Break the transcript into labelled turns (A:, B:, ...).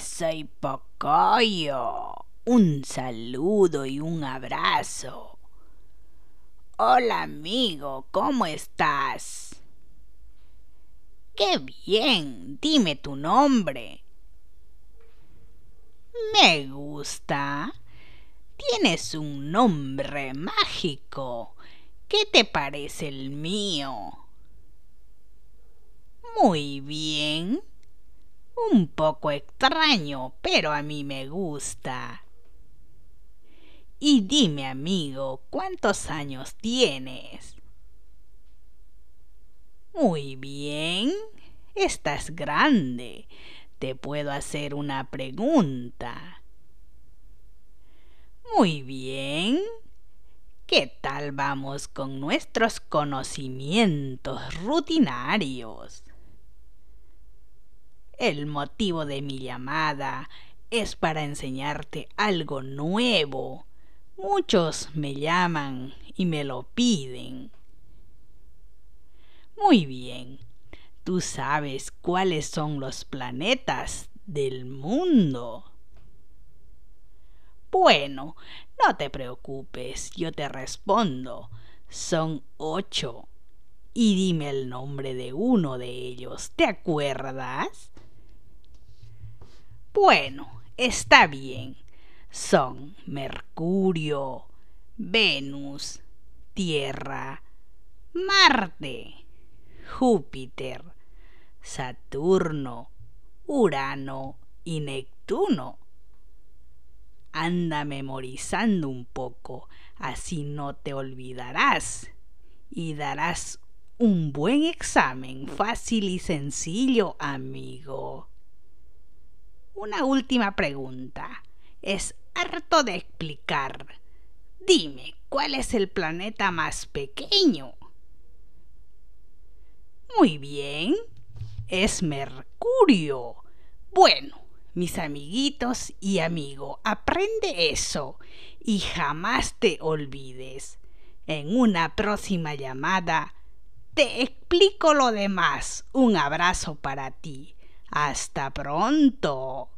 A: soy Pocoyo. Un saludo y un abrazo. Hola amigo, ¿cómo estás? ¡Qué bien! Dime tu nombre. Me gusta. Tienes un nombre mágico. ¿Qué te parece el mío? Muy bien. Un poco extraño, pero a mí me gusta. Y dime, amigo, ¿cuántos años tienes? Muy bien, estás grande. Te puedo hacer una pregunta. Muy bien. ¿Qué tal vamos con nuestros conocimientos rutinarios? El motivo de mi llamada es para enseñarte algo nuevo. Muchos me llaman y me lo piden. Muy bien, tú sabes cuáles son los planetas del mundo. Bueno, no te preocupes, yo te respondo. Son ocho. Y dime el nombre de uno de ellos, ¿te acuerdas? Bueno, está bien. Son Mercurio, Venus, Tierra, Marte, Júpiter, Saturno, Urano y Neptuno. Anda memorizando un poco, así no te olvidarás y darás un buen examen fácil y sencillo, amigo una última pregunta. Es harto de explicar. Dime, ¿cuál es el planeta más pequeño? Muy bien, es Mercurio. Bueno, mis amiguitos y amigo, aprende eso y jamás te olvides. En una próxima llamada te explico lo demás. Un abrazo para ti. Hasta pronto.